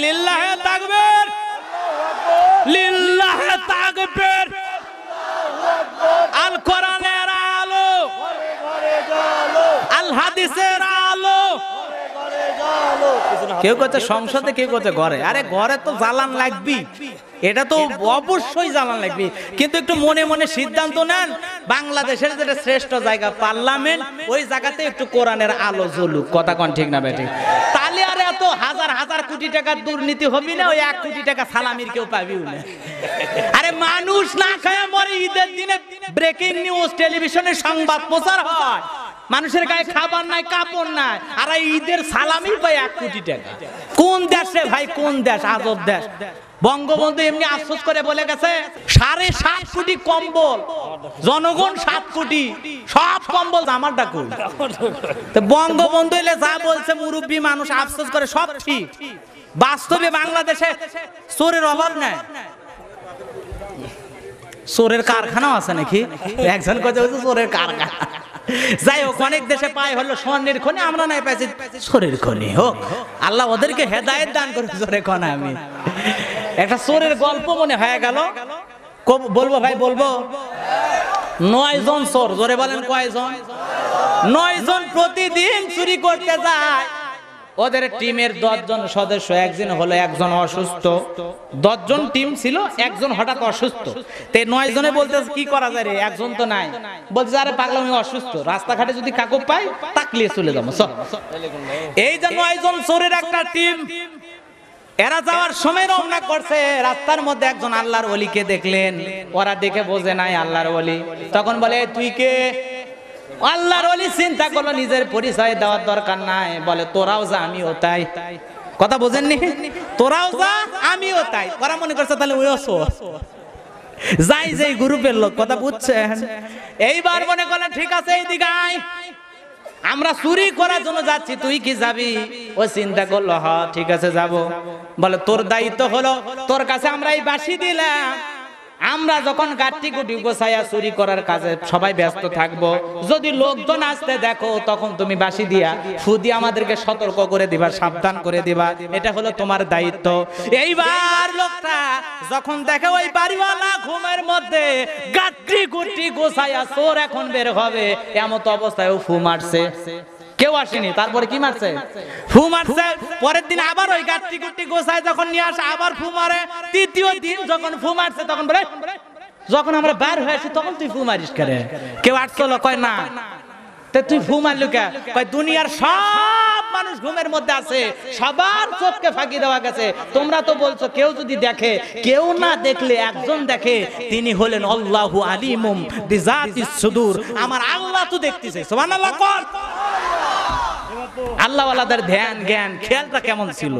কেউ কথা সংসদে কেউ কথা ঘরে আরে ঘরে তো জ্বালান লাগবি এটা তো অবশ্যই জ্বালান লাগবি কিন্তু একটু মনে মনে সিদ্ধান্ত নেন বাংলাদেশের যেটা শ্রেষ্ঠ জায়গা পার্লামেন্ট ওই জায়গাতে একটু কোরআনের আলো জ্বলুক কথা কন ঠিক না বেটি তো হাজার হাজার কোটি টাকা দুর্নীতি হবি না ওই এক কোটি টাকা সালামির কেউ পাবি আরে মানুষ না খায় মরে ঈদের দিনে ব্রেকিং নিউজ টেলিভিশনে সংবাদ প্রচার হয় মানুষের গায়ে খাবার নাই কাপড় নাই আর ঈদের সালামি পায় এক কোটি টাকা কোন দেশে ভাই কোন দেশ আজব দেশ বঙ্গবন্ধু এমনি আফসোস করে বলে গেছে সাড়ে সাত কোটি কম্বল জনগণ সাত কোটি সব কম্বল আমার ডাকুন বঙ্গবন্ধু এলে যা বলছে মুরব্বী মানুষ আফসোস করে সব ঠিক বাস্তবে বাংলাদেশে চোরের অভাব নাই চোরের কারখানাও আছে নাকি একজন কথা বলছে চোরের কারখানা যাই হোক অনেক দেশে পায় হলো স্বর্ণের খনি আমরা নাই পাইছি চোরের খনি হোক আল্লাহ ওদেরকে হেদায়ত দান করে চোরের খনে আমি একটা চোরের গল্প মনে হয়ে গেল বলবো ভাই বলবো নয় জন চোর জোরে বলেন কয়জন নয় জন প্রতিদিন চুরি করতে যায় ওদের টিমের দশজন সদস্য একজন হলো একজন অসুস্থ দশজন টিম ছিল একজন হঠাৎ অসুস্থ তাই নয় জনে বলতে কি করা যায় রে একজন তো নাই বলছে আরে পাগলা অসুস্থ রাস্তাঘাটে যদি কাকু পাই তাকলিয়ে চলে যাবো এই যে নয় জন চোরের একটা টিম এরা যাওয়ার সময় রওনা করছে রাস্তার মধ্যে একজন আল্লাহর অলিকে দেখলেন ওরা দেখে বোঝে নাই আল্লাহর অলি তখন বলে তুই কে আল্লাহর অলি চিন্তা করলো নিজের পরিচয় দেওয়ার দরকার নাই বলে তোরাও যা আমিও তাই কথা বোঝেননি তোরাও যা আমিও তাই ওরা মনে করছে তাহলে ওই অসো যাই যে গ্রুপের লোক কথা বুঝছে এইবার মনে করলেন ঠিক আছে এইদিকে আয় আমরা চুরি করার জন্য যাচ্ছি তুই কি যাবি ও চিন্তা করলো হ ঠিক আছে যাব বলে তোর দায়িত্ব হলো তোর কাছে আমরা এই বাসি দিলাম আমরা যখন গাঠটি গুটি গোসাইয়া চুরি করার কাজে সবাই ব্যস্ত থাকব যদি লোকজন আসতে দেখো তখন তুমি বাসি দিয়া ফুদি আমাদেরকে সতর্ক করে দিবা সাবধান করে দিবা এটা হলো তোমার দায়িত্ব এইবার লোকটা যখন দেখে ওই বাড়িওয়ালা ঘুমের মধ্যে গাত্রি গুটি গোছাইয়া চোর এখন বের হবে এমত অবস্থায় ফু মারছে কেউ আসেনি তারপরে কি মারছে ফু মারছে পরের দিন আবার ওই গাত্রি গুটি গোছায় যখন নিয়ে আসে আবার ফু মারে তৃতীয় দিন যখন ফু মারছে তখন বলে যখন আমরা বাইর হয়ে আসি তখন তুই ফু মারিস করে কেউ আটকলো কয় না তুই ফু মারলি কে কয় দুনিয়ার সব মানুষ ঘুমের মধ্যে আছে সবার চোখকে ফাঁকি দেওয়া গেছে তোমরা তো বলছো কেউ যদি দেখে কেউ না দেখলে একজন দেখে তিনি হলেন আল্লাহু আলিমুম বিজাতিস সুদূর আমার আল্লাহ তো দেখতেছে সুবহানাল্লাহ কর আল্লাহওয়ালাদের ধ্যান জ্ঞান খেয়ালটা কেমন ছিল